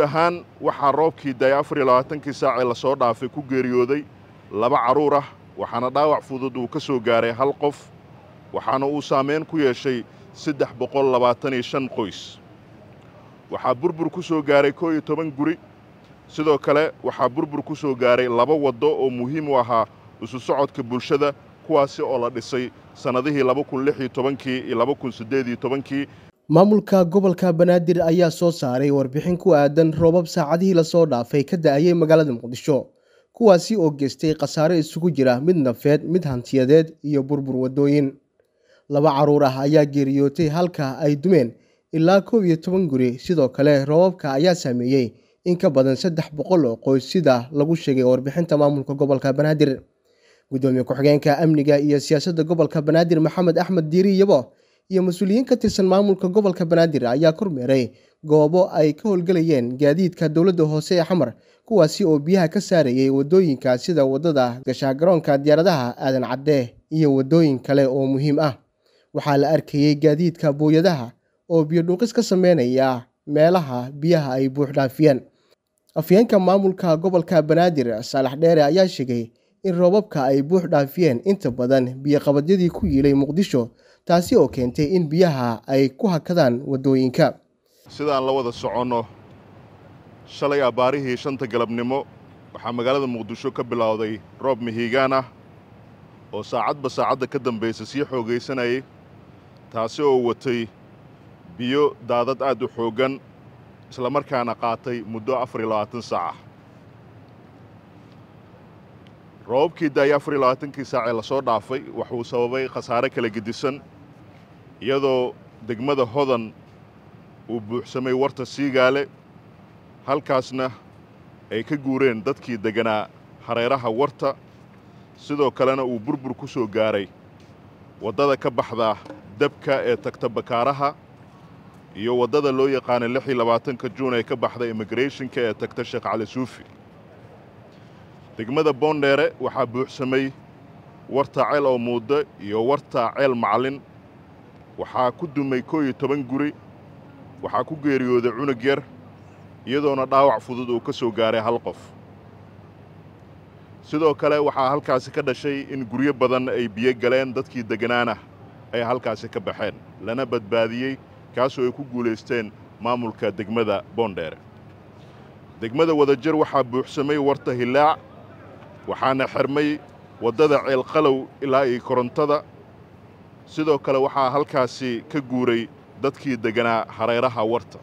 guud ahaan waxaa roobkii day afariyo labaatankii saacee lasoo dhaafay ku geeriyooday laba carruur ah waxaana dhaawac fudud uu ka soo gaaray hal qof waxaana uu saameyn ku yeeshay saddex boqol labaatan iyo shan qoys waxaa burbur ku soo gaaray koo iyo toban guri sidoo kale waxaa burbur ku soo gaaray laba waddo oo muhiim u ahaa isu socodka bulshada kuwaasi oo la dhisay sannadihii laba kun lix iyo tobankii iyo laba kun siddeed iyo tobankii maamulka gobolka banaadir ayaa soo saaray warbixin ku aadan roobab saacadihii lasoo dhaafay ka da-ayay magaalada muqdisho kuwaasi oo geystay khasaare isugu jira mid nafeed mid hantiyadeed iyo burbur wadooyin laba caruur ah ayaa geeriyootay halka ay dumeen ilaa koob iyo toban guri sidoo kale roobabka ayaa saameeyey in ka badan saddex boqol oo qoys sida lagu sheegay warbixinta maamulka gobolka banaadir gudoomiye ku-xigeenka amniga iyo siyaasadda gobolka banaadir maxamed axmed diiri yabo iyo mas-uuliyiin ka tirsan maamulka gobolka banaadir ah ayaa kormeeray goobo ay ka howlgelayeen gaadiidka dowladda hoose ee xamar kuwaasi oo biyaha ka saarayay waddooyinka sida waddada gashaa diyaaradaha aadan cadde iyo waddooyin kale oo muhiim ah waxaa la arkayey gaadiidka booyadaha oo biyodhuuqis ka sameynaya meelaha biyaha ay buux dhaafiyeen afyeenka maamulka gobolka banaadir saalax dheere ayaa sheegay in roobabka ay buux dhaafiyeen inta badan biyoqabadyadii ku yiilay muqdisho taasi oo keentay in biyaha ay ku hakadaan waddooyinka sidaan la wada soconno shalay abaarihii shanta galabnimo waxaa magaalada muqdisho ka bilowday roob mihiigaan ah oo saacadba saacadda ka dambaysa sii xoogaysanayay taasi oo watay biyo daadad aad u xooggan isla markaana qaatay muddo afar iyo labaatan saacah roobabkii daayay afar iyo labaatankii saacee lasoo dhaafay waxuu sababay khasaare kala gedisan iyadoo degmada hodan uu buuxsamay warta siigaale halkaasna ay ka guureen dadkii deganaa hareeraha warta sidoo kalena uu burbur ku soo gaaray waddada ka baxda dabka ee tagta bakaaraha iyo waddada loo yaqaana lixii labaatanka juun ee ka baxda immigrationka ee tagta sheekh cali suufi degmada boondheere waxaa buuxsamay warta ceel oo muudde iyo warta ceel macalin waxaa ku dumay koo iyo toban guri waxaa ku geeriyooday cunug yar iyadoona dhaawac fudud uu ka soo gaaray hal qof sidoo kale waxaa halkaasi ka dhashay in guryo badan ay biyo galeen dadkii degganaana ay halkaasi ka baxeen lana badbaadiyey kaasoo ay ku guulaysteen maamulka degmada boondheere degmada wadajar waxaa buuxsamay warta hillaac waxaana xirmay waddada ceelqalow ilaa iyo korontada sidoo kale waxaa halkaasi ka guuray dadkii deganaa hareeraha warta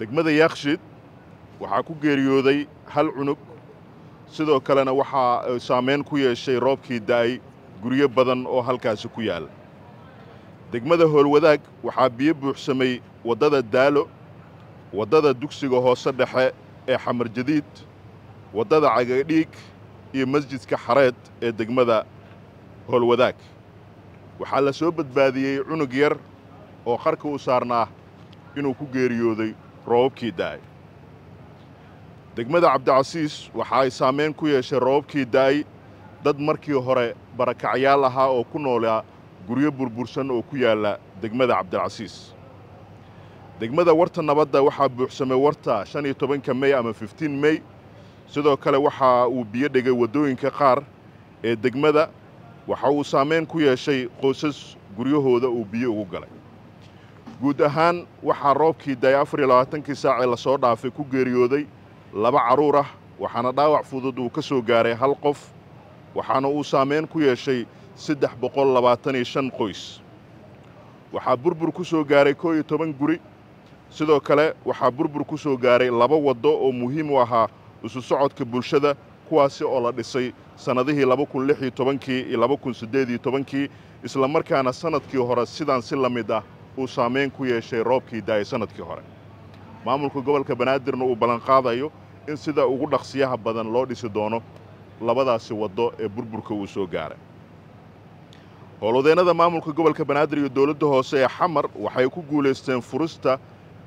degmada yaakshid waxaa ku geeriyooday hal cunug sidoo kalena waxaa e, saameyn ku yeeshay roobkii da'ay guryo badan oo halkaasi ku yaal degmada howlwadaag waxaa biyo buuxsamay waddada daalo waddada dugsiga hoose dhexe ee xamar jadiid waddada cagadhiig iyo masjidka xareed ee degmada howlwadaag waxaa la soo badbaadiyey cunug yar oo qarka u saarnaa inuu ku geeriyooday roobabkii da'ay degmada cabdicasiis waxa ay saameyn ku yeeshay roobabkii da'ay dad markii hore barakacyaal ahaa oo ku noolaa guryo burbursan oo ku yaalla degmada cabdilcasiis degmada warta nabadda waxaa buuxsamay warta shan iyo tobanka mey ama fiftiin mey sidoo kale waxa uu biyo dhigay waddooyinka qaar ee degmada waxa uu saameyn ku yeeshay qoysas guryahooda uu biyo ugu galay guud ahaan waxaa roobkii day afar iyo labaatankii saacee lasoo dhaafay ku geeriyooday laba carruur ah waxaana dhaawac fudud uu ka soo gaaray hal qof waxaana uu saameyn ku yeeshay saddex boqol labaatan iyo shan qoys waxaa burbur ku soo gaaray koo iyo toban guri sidoo kale waxaa burbur ku soo gaaray laba waddo oo muhiim u ahaa isu socodka bulshada kuwaasi oo la dhisay sannadihii kii islamarkaana sannadkii hore sidaan si la mid ah uu saamayn ku yeeshay roobkii daa'ay sannadkii hore maamulka gobolka banaadirna uu ballanqaadayo in sida ugu dhaqsiyaha badan loo dhisi doono labadaasi waddo ee burburka uu soo gaaray howlwadeennada maamulka gobolka banaadir iyo dowladda hoose ee xamar waxay ku guulaysteen furista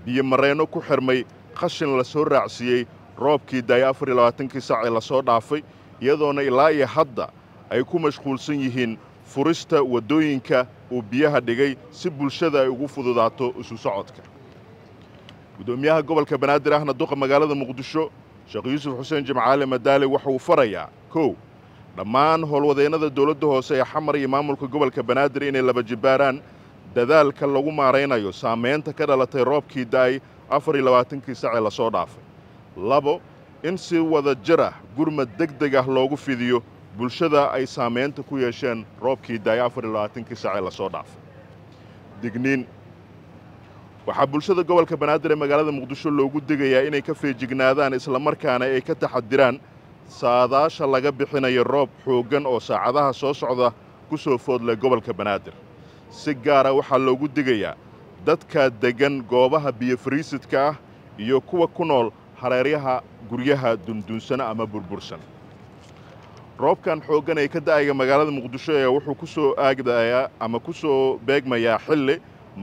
biyomareenno ku xirmay qashin la soo raacsiiyey roobkii daaya afar iyo labaatankii saacee lasoo dhaafay iyadoona ilaa iyo hadda ay ku mashquulsan yihiin furista waddooyinka uu biyaha dhigay si bulshada ay ugu fududaato isu socodka guddoomiyaha gobolka banaadir ahna duqa magaalada muqdisho sheekh yuusuf xuseen jimcaale madaale waxa uu farayaa kow dhammaan howlwadeennada dowladda hoose ee xamar iyo maamulka gobolka banaadir inay laba jibbaaraan dadaalka lagu maaraynayo saameynta ka dhalatay roobkii da'ay afar iyo labaatankii saacee lasoo dhaafay labo in si wada jir ah gurmad degdeg ah loogu fidiyo bulshada ay saameynta ku yeesheen roobkii daaya afarlabaatankii sac ee lasoo dhaafay digniin waxaa bulshada gobolka banaadir ee magaalada muqdisho loogu degayaa inay ka feejignaadaan islamarkaana ay ka taxadiraan saadaasha laga bixinayo roob xooggan oo saacadaha soo socda ku soo foodleh gobolka banaadir si gaara waxaa loogu degayaa dadka degan goobaha biyofariisidka ah iyo kuwa ku nool hareeryaha guryaha dunduunsana ama burbursan roobkan xooggan ee ka da'aya magaalada muqdisho ee wuxuu ku soo aagdayaa ama ku soo beegmayaa xilli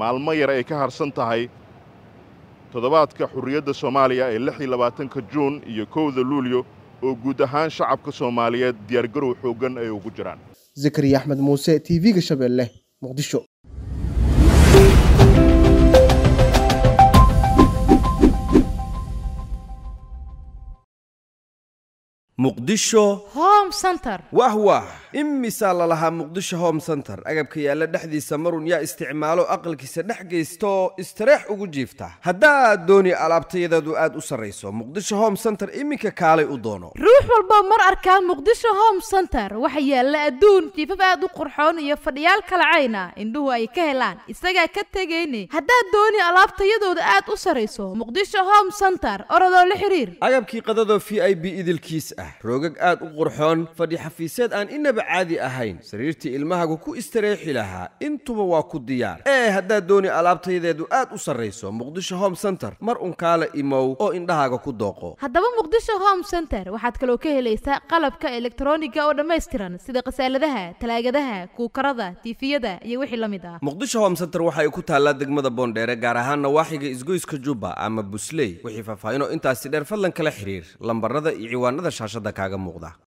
maalmo yar ay ka harsan tahay toddobaadka xurriyadda soomaaliya ee lix iyo labaatanka juun iyo kowda luulyo oo guud ahaan shacabka soomaaliyeed diyaargarow xooggan ay ugu jiraan zakariya axmed muuse t v-ga shabeelle muqdisho muqdisho home center wah wah imisaa la lahaa muqdisho home center agabka yaalla dhexdiisa marun yaa isticmaalo aqalkiisa dhex geysta istareex ugu jiifta haddaad dooni alaabtayadaadu aad u sarrayso muqdisho home center iminka kaalay u doono ruux walba mar arkaa muqdisho home center waxa yaalla adduun jiifaf aad u qurxoon iyo fadhiyaal kalacayna indhuhu ay ka helaan isagaa ka tegayne haddaad dooni alaabtayadooda aad u sarrayso muqdisho home center orodoo la xiriir agabkii qadadoo v i b idilkiis ah ah roogag aad u qurxoon fadhi xafiiseed aan inaba caadi ahayn sariirtii ilmahaagu ku istareexi lahaa intuba waa ku diyaar ee haddaad dooni alaabtaydeedu aad u sarrayso muqdisho home center mar unkaale imow oo indhahaaga ku dooqo haddaba muqdisho home center waxaad kaloo ka helaysaa qalabka elektroniga oo dhammaystiran sida khasaaladaha talaagadaha kuukarada tiifiyada iyo wixii la mid ah muqdisho home center waxa waxay ku taallaa degmada boondheere gaar ahaan nawaaxiga isgoyska jubba ama busley wixii faahfaahinoo intaasi dheer fadlan kala xiriir lambarada iyo ciwaanada shaashada warshada kaaga muuqda